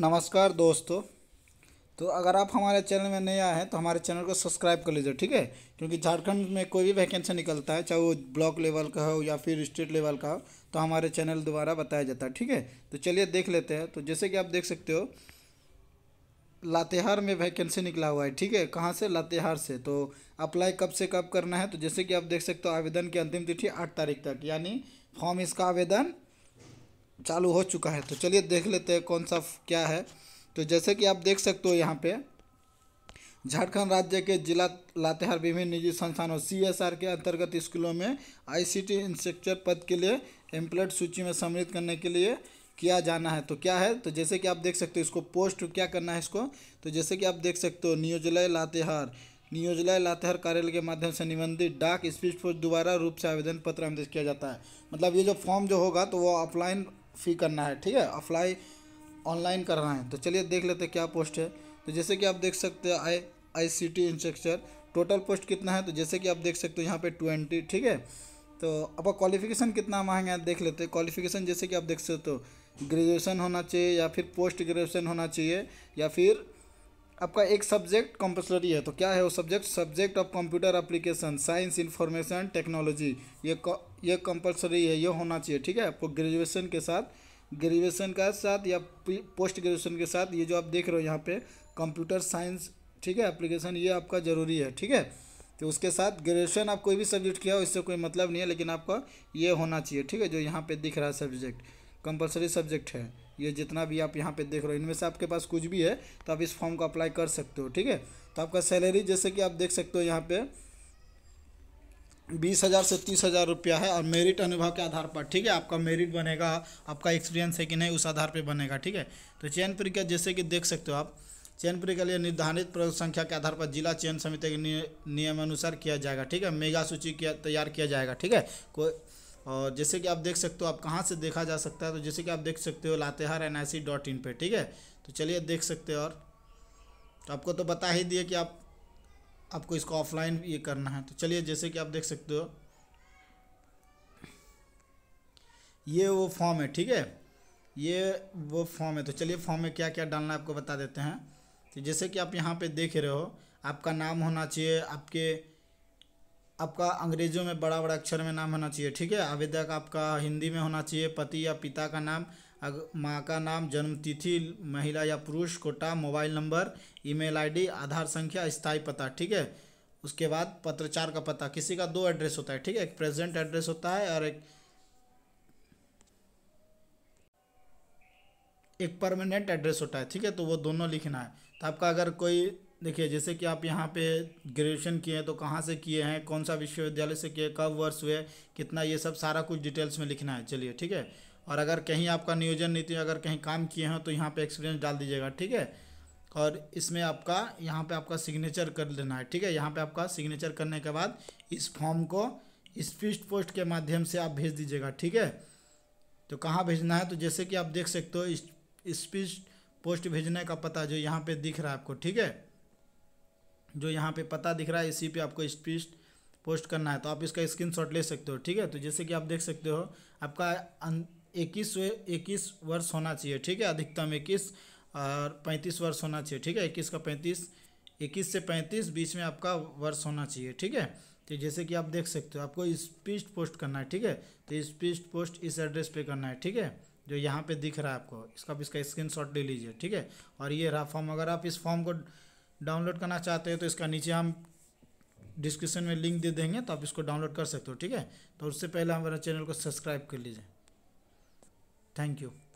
नमस्कार दोस्तों तो अगर आप हमारे चैनल में नए आए हैं तो हमारे चैनल को सब्सक्राइब कर लीजिए ठीक है क्योंकि झारखंड में कोई भी वैकेंसी निकलता है चाहे वो ब्लॉक लेवल का हो या फिर स्टेट लेवल का हो तो हमारे चैनल द्वारा बताया जाता है ठीक है तो चलिए देख लेते हैं तो जैसे कि आप देख सकते हो लातेहार में वैकेंसी निकला हुआ है ठीक है कहाँ से लातेहार से तो अप्लाई कब से कब करना है तो जैसे कि आप देख सकते हो आवेदन की अंतिम तिथि आठ तारीख तक यानी फॉर्म इसका आवेदन चालू हो चुका है तो चलिए देख लेते हैं कौन सा क्या है तो जैसे कि आप देख सकते हो यहाँ पे झारखंड राज्य के जिला लातेहार विभिन्न निजी संस्थानों सीएसआर के अंतर्गत स्कूलों में आईसीटी इंस्ट्रक्चर पद के लिए एम्प्लॉयड सूची में सम्मिलित करने के लिए किया जाना है तो क्या है तो जैसे कि आप देख सकते हो इसको पोस्ट क्या करना है इसको तो जैसे कि आप देख सकते हो नियोजलय लातेहार नियोजलय लातेहार कार्यालय के माध्यम से निबंधित डाक स्पीड पोस्ट द्वारा रूप से आवेदन पत्र आमदित किया जाता है मतलब ये जो फॉर्म जो होगा तो वो ऑफलाइन फी करना है ठीक है अप्लाई ऑनलाइन करना है तो चलिए देख लेते हैं क्या पोस्ट है तो जैसे कि आप देख सकते हैं I I C T instructor total post कितना है तो जैसे कि आप देख सकते हो यहाँ पे ट्वेंटी ठीक है तो अब क्वालिफिकेशन कितना मांगे देख लेते हैं क्वालिफिकेशन जैसे कि आप देख सकते हो ग्रेजुएसन होना चाहिए या फिर पोस्ट ग्रेजुएसन होना चाहिए या फिर आपका एक सब्जेक्ट कंपल्सरी है तो क्या है वो subject subject of computer application science information technology ये ये कंपल्सरी है ये होना चाहिए ठीक है आपको ग्रेजुएशन के साथ ग्रेजुएशन का साथ या पोस्ट ग्रेजुएशन के साथ ये जो आप देख रहे हो यहाँ पे कंप्यूटर साइंस ठीक है एप्लीकेशन ये आपका ज़रूरी है ठीक है तो उसके साथ ग्रेजुएशन आप कोई भी सब्जेक्ट किया हो इससे कोई मतलब नहीं है लेकिन आपका ये होना चाहिए ठीक है जो यहाँ पर दिख रहा है सब्जेक्ट कंपलसरी सब्जेक्ट है ये जितना भी आप यहाँ पे देख रहे हो इनमें से आपके पास कुछ भी है तो आप इस फॉर्म को अप्लाई कर सकते हो ठीक है तो आपका सैलरी जैसे कि आप देख सकते हो यहाँ पे बीस हज़ार से तीस हज़ार रुपया है और मेरिट अनुभव के आधार पर ठीक है आपका मेरिट बनेगा आपका एक्सपीरियंस है कि नहीं उस आधार पर बनेगा ठीक है तो चयन प्रक्रिया जैसे कि देख सकते हो आप चयन प्रक्रिया के लिए निर्धारित संख्या के आधार पर जिला चयन समिति के नियमानुसार किया जाएगा ठीक है मेगा सूची किया तैयार किया जाएगा ठीक है कोई और जैसे कि आप देख सकते हो आप कहाँ से देखा जा सकता है तो जैसे कि आप देख सकते हो Latehar N I dot in पर ठीक है तो चलिए देख सकते हो और तो आपको तो बता ही दिए कि आप आपको इसको ऑफलाइन ये करना है तो चलिए जैसे कि आप देख सकते हो ये वो फॉर्म है ठीक है ये वो फॉर्म है तो चलिए फॉर्म में क्या क्या डालना है आपको बता देते हैं तो जैसे कि आप यहाँ पे देख रहे हो आपका नाम होना चाहिए आपके आपका अंग्रेज़ों में बड़ा बड़ा अक्षर में नाम होना चाहिए ठीक है आवेदक आपका हिंदी में होना चाहिए पति या पिता का नाम माँ का नाम जन्म तिथि महिला या पुरुष quota mobile number email ID Aadhaar संख्या स्थायी पता ठीक है उसके बाद पत्रचार का पता किसी का दो एड्रेस होता है ठीक है एक प्रेजेंट एड्रेस होता है और एक एक परमानेंट एड्रेस होता है ठीक है तो वो दोनों लिखना है तो आपका अगर कोई देखिए जैसे कि आप यहाँ पे ग्रेजुएशन किए हैं तो कहाँ से किए हैं कौन सा विश्वविद्यालय से किए कब वर्ष हुए कितना ये सब सारा कुछ डिटेल्स में लिखना है चलिए ठीक है और अगर कहीं आपका नियोजन नीति अगर कहीं काम किए हैं तो यहाँ पे एक्सपीरियंस डाल दीजिएगा ठीक है और इसमें आपका यहाँ पे आपका सिग्नेचर कर लेना है ठीक है यहाँ पे आपका सिग्नेचर करने के बाद इस फॉर्म को इस पोस्ट के माध्यम से आप भेज दीजिएगा ठीक है तो कहाँ भेजना है तो जैसे कि आप देख सकते हो इस स्पीच पोस्ट भेजने का पता जो यहाँ पर दिख रहा है आपको ठीक है जो यहाँ पे पता दिख रहा है इसी पे आपको स्पीच पोस्ट करना है तो आप इसका स्क्रीन शॉट ले सकते हो ठीक है तो जैसे कि आप देख सकते हो आपका अं, इक्कीस इक्कीस वर्ष होना चाहिए ठीक है अधिकतम इक्कीस और पैंतीस वर्ष होना चाहिए ठीक है इक्कीस का पैंतीस इक्कीस से पैंतीस बीच में आपका वर्ष होना चाहिए ठीक है तो जैसे कि आप देख सकते हो आपको स्पीच पोस्ट करना है ठीक है तो स्पीच पोस्ट इस एड्रेस पे करना है ठीक है जो यहाँ पे दिख रहा है आपको इसका आप इसका शॉट ले लीजिए ठीक है और ये रहा फॉर्म अगर आप इस फॉर्म को डाउनलोड करना चाहते हो तो इसका नीचे हम डिस्क्रिप्शन में लिंक दे देंगे तो आप इसको डाउनलोड कर सकते हो ठीक है तो उससे पहले हमारे चैनल को सब्सक्राइब कर लीजिए थैंक यू